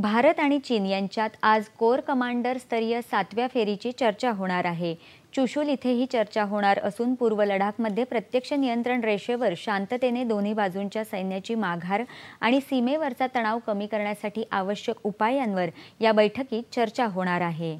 भारत आणि चीन यांच्यात आज कोर कमांडर स्तरीय सातव्या फेरीची चर्चा होणार आहे चुशूल इथे ही चर्चा होणार असून पूर्व लडाखमध्ये प्रत्यक्ष नियंत्रण रेषेवर शांततेने दोन्ही बाजूंच्या सैन्याची माघार आणि सीमेवरचा तणाव कमी करण्यासाठी आवश्यक उपायांवर या बैठकीत चर्चा होणार आहे